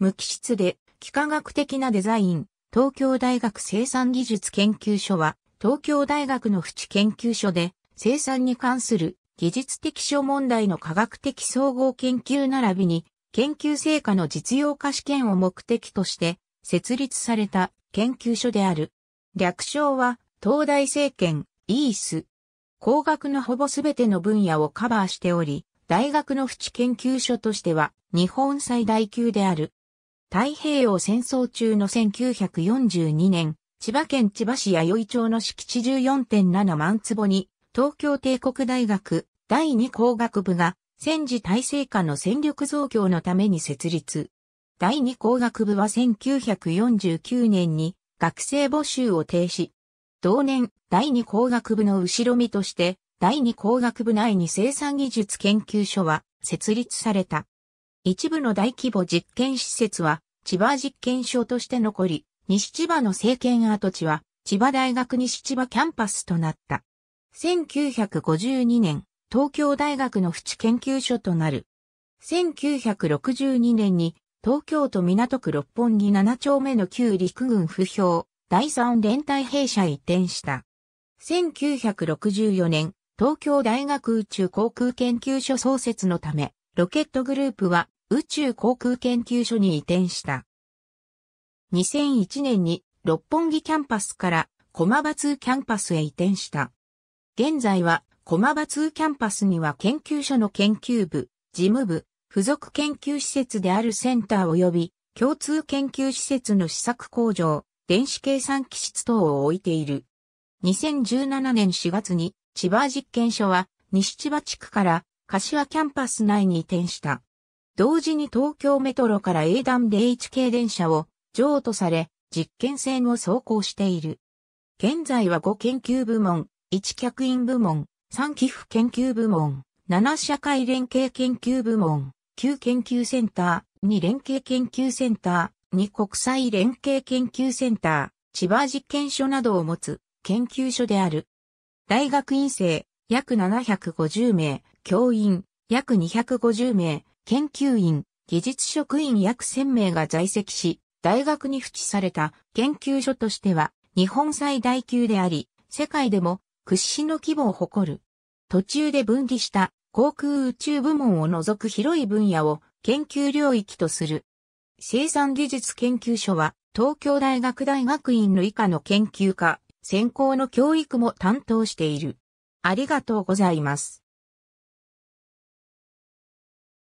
無機質で、幾何学的なデザイン、東京大学生産技術研究所は、東京大学の淵研究所で、生産に関する技術的諸問題の科学的総合研究並びに、研究成果の実用化試験を目的として、設立された研究所である。略称は、東大政権、イース。工学のほぼすべての分野をカバーしており、大学の淵研究所としては、日本最大級である。太平洋戦争中の1942年、千葉県千葉市弥生町の敷地14.7万坪に、東京帝国大学第二工学部が戦時体制下の戦力増強のために設立。第二工学部は1949年に学生募集を停止。同年、第二工学部の後ろ身として、第二工学部内に生産技術研究所は設立された。一部の大規模実験施設は千葉実験所として残り、西千葉の政権跡地は千葉大学西千葉キャンパスとなった。1952年、東京大学の淵研究所となる。1962年に東京都港区六本木七丁目の旧陸軍不評第三連隊兵舎移転した。1964年、東京大学宇宙航空研究所創設のため、ロケットグループは宇宙航空研究所に移転した。2001年に六本木キャンパスから駒場2キャンパスへ移転した。現在は駒場2キャンパスには研究所の研究部、事務部、付属研究施設であるセンター及び共通研究施設の試作工場、電子計算機室等を置いている。2017年4月に千葉実験所は西千葉地区から柏キャンパス内に移転した。同時に東京メトロから A 段で HK 電車を譲渡され、実験線を走行している。現在は5研究部門、1客員部門、3寄付研究部門、7社会連携研究部門、9研究センター、2連携研究センター、2国際連携研究センター、千葉実験所などを持つ研究所である。大学院生、約750名、教員、約250名、研究員、技術職員約1000名が在籍し、大学に付置された研究所としては日本最大級であり、世界でも屈指の規模を誇る。途中で分離した航空宇宙部門を除く広い分野を研究領域とする。生産技術研究所は東京大学大学院の以下の研究科、専攻の教育も担当している。ありがとうございます。